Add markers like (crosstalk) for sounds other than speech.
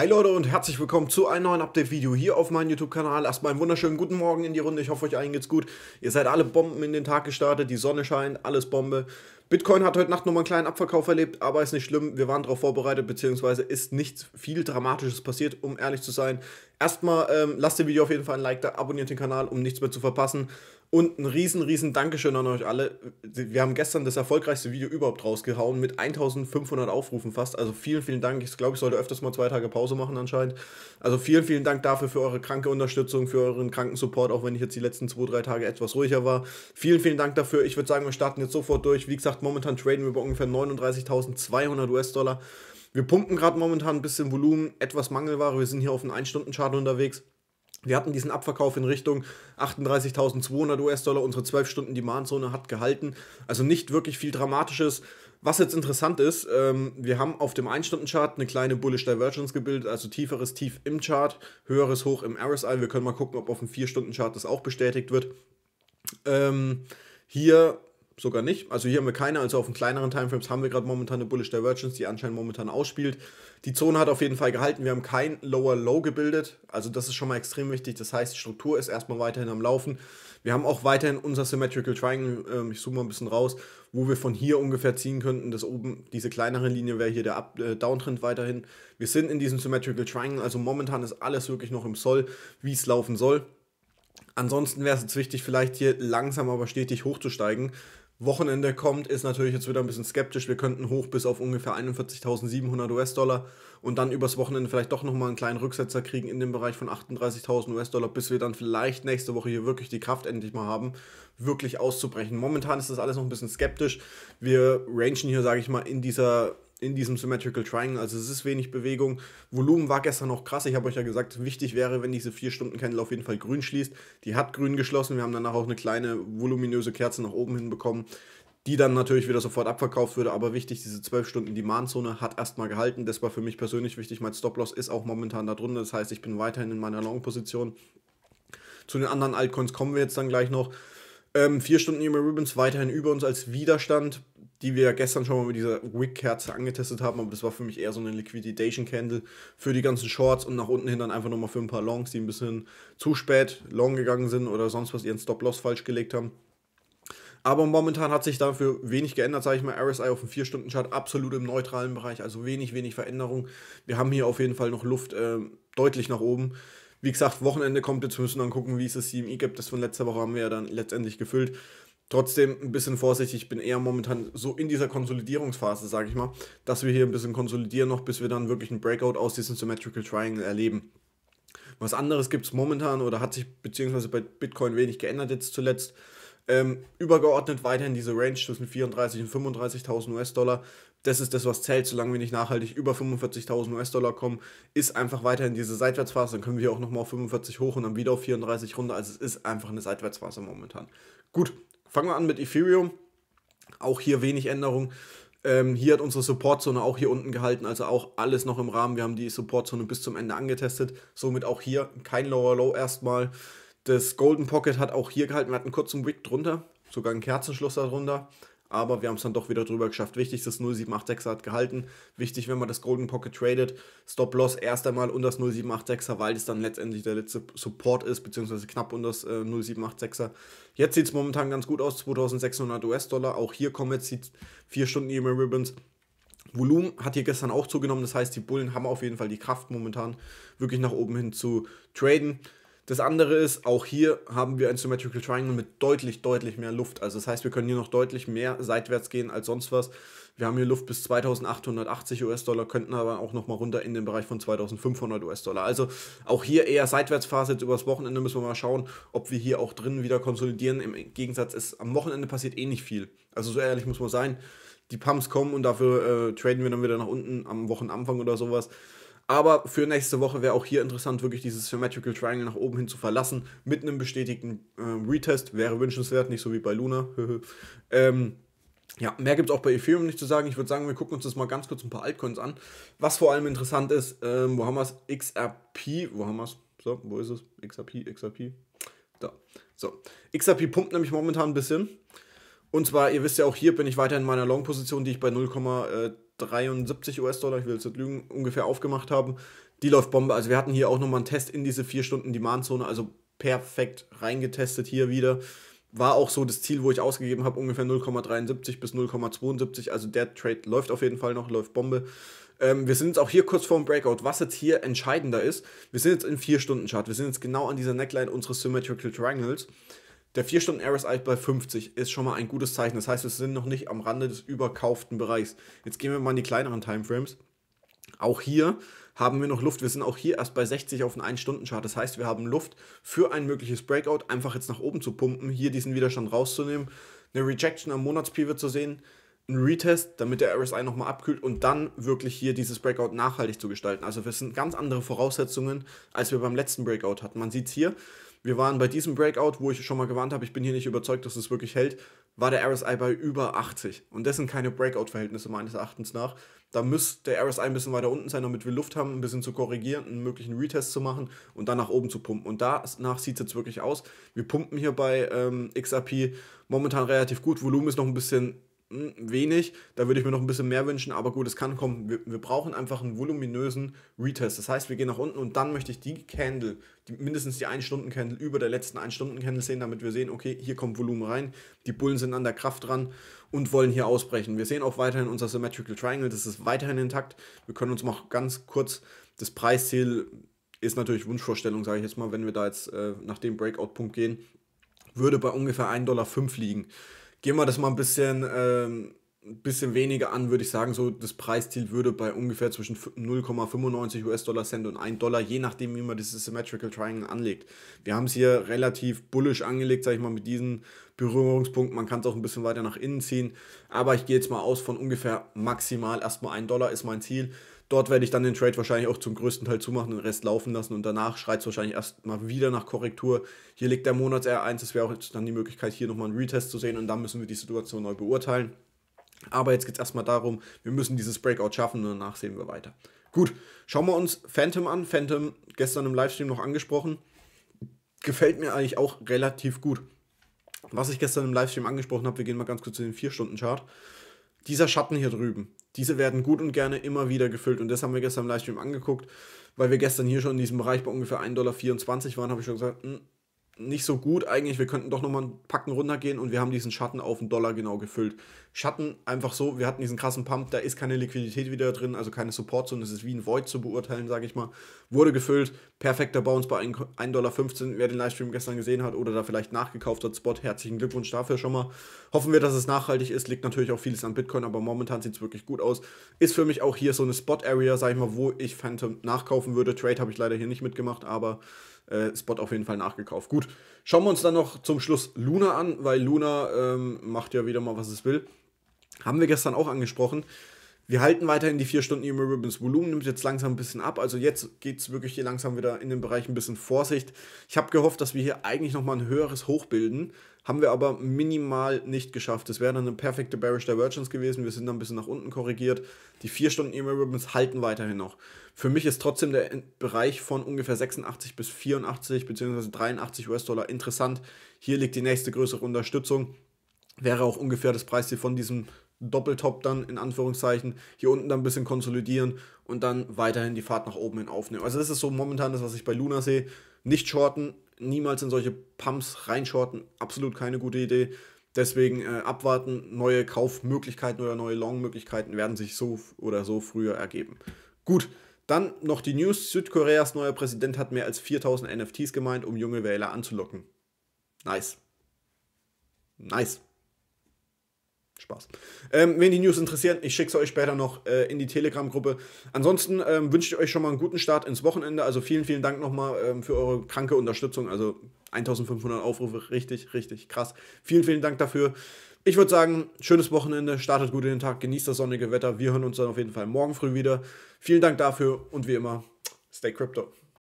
Hi Leute und herzlich willkommen zu einem neuen Update-Video hier auf meinem YouTube-Kanal. Erstmal einen wunderschönen guten Morgen in die Runde. Ich hoffe, euch allen geht's gut. Ihr seid alle Bomben in den Tag gestartet, die Sonne scheint, alles Bombe. Bitcoin hat heute Nacht nochmal einen kleinen Abverkauf erlebt, aber ist nicht schlimm. Wir waren darauf vorbereitet, beziehungsweise ist nichts viel Dramatisches passiert, um ehrlich zu sein. Erstmal ähm, lasst dem Video auf jeden Fall ein Like da, abonniert den Kanal, um nichts mehr zu verpassen. Und ein riesen, riesen Dankeschön an euch alle. Wir haben gestern das erfolgreichste Video überhaupt rausgehauen mit 1500 Aufrufen fast. Also vielen, vielen Dank. Ich glaube, ich sollte öfters mal zwei Tage Pause machen anscheinend. Also vielen, vielen Dank dafür für eure kranke Unterstützung, für euren kranken Support, auch wenn ich jetzt die letzten zwei, drei Tage etwas ruhiger war. Vielen, vielen Dank dafür. Ich würde sagen, wir starten jetzt sofort durch. Wie gesagt, momentan traden wir bei ungefähr 39.200 US-Dollar. Wir pumpen gerade momentan ein bisschen Volumen, etwas Mangelware. Wir sind hier auf einem 1-Stunden-Chart unterwegs. Wir hatten diesen Abverkauf in Richtung 38.200 US-Dollar. Unsere 12-Stunden-Demand-Zone hat gehalten. Also nicht wirklich viel Dramatisches. Was jetzt interessant ist, ähm, wir haben auf dem 1-Stunden-Chart eine kleine Bullish Divergence gebildet, also tieferes Tief im Chart, höheres Hoch im RSI. Wir können mal gucken, ob auf dem 4-Stunden-Chart das auch bestätigt wird. Ähm, hier sogar nicht. Also hier haben wir keine, also auf den kleineren Timeframes haben wir gerade momentan eine Bullish Divergence, die anscheinend momentan ausspielt. Die Zone hat auf jeden Fall gehalten, wir haben kein Lower Low gebildet, also das ist schon mal extrem wichtig. Das heißt, die Struktur ist erstmal weiterhin am Laufen. Wir haben auch weiterhin unser Symmetrical Triangle, ähm, ich zoome mal ein bisschen raus, wo wir von hier ungefähr ziehen könnten. Das oben, diese kleinere Linie wäre hier der Up, äh, Downtrend weiterhin. Wir sind in diesem Symmetrical Triangle, also momentan ist alles wirklich noch im Soll, wie es laufen soll. Ansonsten wäre es jetzt wichtig, vielleicht hier langsam aber stetig hochzusteigen. Wochenende kommt, ist natürlich jetzt wieder ein bisschen skeptisch. Wir könnten hoch bis auf ungefähr 41.700 US-Dollar und dann übers Wochenende vielleicht doch nochmal einen kleinen Rücksetzer kriegen in dem Bereich von 38.000 US-Dollar, bis wir dann vielleicht nächste Woche hier wirklich die Kraft endlich mal haben, wirklich auszubrechen. Momentan ist das alles noch ein bisschen skeptisch. Wir rangen hier, sage ich mal, in dieser in diesem Symmetrical Triangle. Also es ist wenig Bewegung. Volumen war gestern noch krass. Ich habe euch ja gesagt, wichtig wäre, wenn diese 4 Stunden Candle auf jeden Fall grün schließt. Die hat grün geschlossen. Wir haben danach auch eine kleine voluminöse Kerze nach oben hinbekommen, die dann natürlich wieder sofort abverkauft würde. Aber wichtig, diese 12 Stunden Demand-Zone hat erstmal gehalten. Das war für mich persönlich wichtig. Mein Stop-Loss ist auch momentan da drunter. Das heißt, ich bin weiterhin in meiner Long-Position. Zu den anderen Altcoins kommen wir jetzt dann gleich noch. Ähm, Stunden Emer Rubens weiterhin über uns als Widerstand die wir gestern schon mal mit dieser Wick-Kerze angetestet haben, aber das war für mich eher so eine Liquidation-Candle für die ganzen Shorts und nach unten hin dann einfach nochmal für ein paar Longs, die ein bisschen zu spät long gegangen sind oder sonst was ihren Stop-Loss falsch gelegt haben. Aber momentan hat sich dafür wenig geändert, sage ich mal. RSI auf dem 4-Stunden-Chart absolut im neutralen Bereich, also wenig, wenig Veränderung. Wir haben hier auf jeden Fall noch Luft äh, deutlich nach oben. Wie gesagt, Wochenende kommt jetzt, müssen dann gucken, wie es das cme gibt. Das von letzter Woche haben wir ja dann letztendlich gefüllt. Trotzdem ein bisschen vorsichtig, ich bin eher momentan so in dieser Konsolidierungsphase, sage ich mal, dass wir hier ein bisschen konsolidieren noch, bis wir dann wirklich einen Breakout aus diesem Symmetrical Triangle erleben. Was anderes gibt es momentan oder hat sich beziehungsweise bei Bitcoin wenig geändert jetzt zuletzt. Ähm, übergeordnet weiterhin diese Range zwischen 34.000 und 35.000 US-Dollar. Das ist das, was zählt. Solange wir nicht nachhaltig über 45.000 US-Dollar kommen, ist einfach weiterhin diese Seitwärtsphase. Dann können wir hier auch nochmal auf 45 hoch und dann wieder auf 34 runter. Also es ist einfach eine Seitwärtsphase momentan. Gut, Fangen wir an mit Ethereum. Auch hier wenig Änderung. Ähm, hier hat unsere Supportzone auch hier unten gehalten, also auch alles noch im Rahmen. Wir haben die Supportzone bis zum Ende angetestet. Somit auch hier kein Lower Low erstmal. Das Golden Pocket hat auch hier gehalten. Wir hatten kurz einen Wick drunter, sogar einen Kerzenschluss darunter aber wir haben es dann doch wieder drüber geschafft. Wichtig, das 0786er hat gehalten. Wichtig, wenn man das Golden Pocket tradet, Stop-Loss erst einmal unter das 0786er, weil das dann letztendlich der letzte Support ist, beziehungsweise knapp unter das äh, 0786er. Jetzt sieht es momentan ganz gut aus, 2600 US-Dollar. Auch hier kommen jetzt die 4 Stunden EMA Ribbons. Volumen hat hier gestern auch zugenommen, das heißt, die Bullen haben auf jeden Fall die Kraft momentan wirklich nach oben hin zu traden. Das andere ist, auch hier haben wir ein Symmetrical Triangle mit deutlich, deutlich mehr Luft. Also das heißt, wir können hier noch deutlich mehr seitwärts gehen als sonst was. Wir haben hier Luft bis 2880 US-Dollar, könnten aber auch nochmal runter in den Bereich von 2500 US-Dollar. Also auch hier eher Seitwärtsphase. Jetzt übers Wochenende müssen wir mal schauen, ob wir hier auch drinnen wieder konsolidieren. Im Gegensatz ist, am Wochenende passiert eh nicht viel. Also so ehrlich muss man sein. Die Pumps kommen und dafür äh, traden wir dann wieder nach unten am Wochenanfang oder sowas. Aber für nächste Woche wäre auch hier interessant, wirklich dieses Symmetrical Triangle nach oben hin zu verlassen. Mit einem bestätigten äh, Retest wäre wünschenswert, nicht so wie bei Luna. (laughs) ähm, ja, mehr gibt es auch bei Ethereum nicht zu sagen. Ich würde sagen, wir gucken uns das mal ganz kurz ein paar Altcoins an. Was vor allem interessant ist, ähm, wo haben wir es? XRP, wo haben wir es? So, wo ist es? XRP, XRP. Da. So. XRP pumpt nämlich momentan ein bisschen. Und zwar, ihr wisst ja auch, hier bin ich weiter in meiner Long-Position, die ich bei 0, äh, 73 US-Dollar, ich will jetzt nicht lügen, ungefähr aufgemacht haben. Die läuft Bombe. Also wir hatten hier auch nochmal einen Test in diese 4 Stunden Demand-Zone, also perfekt reingetestet hier wieder. War auch so das Ziel, wo ich ausgegeben habe, ungefähr 0,73 bis 0,72. Also der Trade läuft auf jeden Fall noch, läuft Bombe. Ähm, wir sind jetzt auch hier kurz vorm Breakout. Was jetzt hier entscheidender ist, wir sind jetzt im 4-Stunden-Chart. Wir sind jetzt genau an dieser Neckline unseres Symmetrical Triangles. Der 4-Stunden-RSI bei 50 ist schon mal ein gutes Zeichen. Das heißt, wir sind noch nicht am Rande des überkauften Bereichs. Jetzt gehen wir mal in die kleineren Timeframes. Auch hier haben wir noch Luft. Wir sind auch hier erst bei 60 auf den 1-Stunden-Chart. Das heißt, wir haben Luft für ein mögliches Breakout, einfach jetzt nach oben zu pumpen, hier diesen Widerstand rauszunehmen, eine Rejection am Monatspivot zu sehen, einen Retest, damit der RSI nochmal abkühlt und dann wirklich hier dieses Breakout nachhaltig zu gestalten. Also wir sind ganz andere Voraussetzungen, als wir beim letzten Breakout hatten. Man sieht es hier, wir waren bei diesem Breakout, wo ich schon mal gewarnt habe, ich bin hier nicht überzeugt, dass es wirklich hält, war der RSI bei über 80. Und das sind keine Breakout-Verhältnisse meines Erachtens nach. Da müsste der RSI ein bisschen weiter unten sein, damit wir Luft haben, ein bisschen zu korrigieren, einen möglichen Retest zu machen und dann nach oben zu pumpen. Und danach sieht es jetzt wirklich aus. Wir pumpen hier bei ähm, XRP momentan relativ gut. Volumen ist noch ein bisschen hm, wenig. Da würde ich mir noch ein bisschen mehr wünschen, aber gut, es kann kommen. Wir, wir, brauchen einfach einen voluminösen Retest. Das heißt, wir gehen nach unten und dann möchte ich die Candle, die, mindestens die 1-Stunden-Candle über der letzten 1-Stunden-Candle sehen, damit wir sehen, okay, hier kommt Volumen rein, die Bullen sind an der Kraft dran und wollen hier ausbrechen. Wir sehen auch weiterhin unser Symmetrical Triangle, das ist weiterhin intakt. Wir können uns mal ganz kurz das Preisziel ist natürlich Wunschvorstellung, sage ich jetzt mal, wenn wir da jetzt äh, nach dem Breakout-Punkt gehen, würde bei ungefähr 1,05 Dollar liegen gehen wir das mal ein bisschen, ähm, ein bisschen weniger an, würde ich sagen. So, das Preisziel würde bei ungefähr zwischen 0,95 US-Dollar Cent und 1 Dollar, je nachdem, wie man dieses Symmetrical Triangle anlegt. Wir haben es hier relativ bullisch angelegt, sage ich mal, mit diesen Berührungspunkten. Man kann es auch ein bisschen weiter nach innen ziehen. Aber ich gehe jetzt mal aus von ungefähr maximal erstmal 1 Dollar ist mein Ziel. Dort werde ich dann den Trade wahrscheinlich auch zum größten Teil zumachen, den Rest laufen lassen und danach schreit es wahrscheinlich erstmal wieder nach Korrektur. Hier liegt der Monats R1, es wäre auch dann die Möglichkeit, hier nochmal einen Retest zu sehen und dann müssen wir die Situation neu beurteilen. Aber jetzt geht es erstmal darum, wir müssen dieses Breakout schaffen und danach sehen wir weiter. Gut, schauen wir uns Phantom an. Phantom gestern im Livestream noch angesprochen. Gefällt mir eigentlich auch relativ gut. Was ich gestern im Livestream angesprochen habe, wir gehen mal ganz kurz zu den 4-Stunden-Chart. Dieser Schatten hier drüben, diese werden gut und gerne immer wieder gefüllt und das haben wir gestern im Livestream angeguckt, weil wir gestern hier schon in diesem Bereich bei ungefähr 1,24 Dollar waren, habe ich schon gesagt, mh, hm, nicht so gut eigentlich. Wir könnten doch nochmal einen Packen runtergehen und wir haben diesen Schatten auf einen Dollar genau gefüllt. Schatten einfach so, wir hatten diesen krassen Pump, da ist keine Liquidität wieder drin, also keine Support Zone, es ist wie ein Void zu beurteilen, sage ich mal. Wurde gefüllt, perfekter Bounce bei 1,15 Dollar. Wer den Livestream gestern gesehen hat oder da vielleicht nachgekauft hat, Spot, herzlichen Glückwunsch dafür schon mal. Hoffen wir, dass es nachhaltig ist, liegt natürlich auch vieles an Bitcoin, aber momentan sieht es wirklich gut aus. Ist für mich auch hier so eine Spot Area, sage ich mal, wo ich Phantom nachkaufen würde. Trade habe ich leider hier nicht mitgemacht, aber äh, Spot auf jeden Fall nachgekauft. Gut, schauen wir uns dann noch zum Schluss Luna an, weil Luna ähm, macht ja wieder mal, was es will. Haben wir gestern auch angesprochen. Wir halten weiterhin die 4 Stunden e Ribbon. Das Volumen nimmt jetzt langsam ein bisschen ab. Also jetzt geht es wirklich hier langsam wieder in den Bereich ein bisschen Vorsicht. Ich habe gehofft, dass wir hier eigentlich nochmal ein höheres Hoch bilden. Haben wir aber minimal nicht geschafft. Das wäre dann eine perfekte Bearish Divergence gewesen. Wir sind dann ein bisschen nach unten korrigiert. Die 4 Stunden EMA Ribbons halten weiterhin noch. Für mich ist trotzdem der Bereich von ungefähr 86 bis 84 bzw. 83 US-Dollar interessant. Hier liegt die nächste größere Unterstützung. Wäre auch ungefähr das Preisziel von diesem Doppeltop dann in Anführungszeichen, hier unten dann ein bisschen konsolidieren und dann weiterhin die Fahrt nach oben hin aufnehmen. Also das ist so momentan das, was ich bei Luna sehe. Nicht shorten, niemals in solche Pumps reinshorten, absolut keine gute Idee. Deswegen äh, abwarten, neue Kaufmöglichkeiten oder neue Longmöglichkeiten werden sich so oder so früher ergeben. Gut, dann noch die News. Südkoreas neuer Präsident hat mehr als 4000 NFTs gemeint, um junge Wähler anzulocken. Nice. Nice. Spaß. Ähm, wenn die News interessieren, ich schicke sie euch später noch äh, in die Telegram-Gruppe. Ansonsten ähm, wünsche ich euch schon mal einen guten Start ins Wochenende. Also vielen, vielen Dank nochmal ähm, für eure kranke Unterstützung. Also 1500 Aufrufe, richtig, richtig krass. Vielen, vielen Dank dafür. Ich würde sagen, schönes Wochenende, startet gut in den Tag, genießt das sonnige Wetter. Wir hören uns dann auf jeden Fall morgen früh wieder. Vielen Dank dafür und wie immer, stay crypto.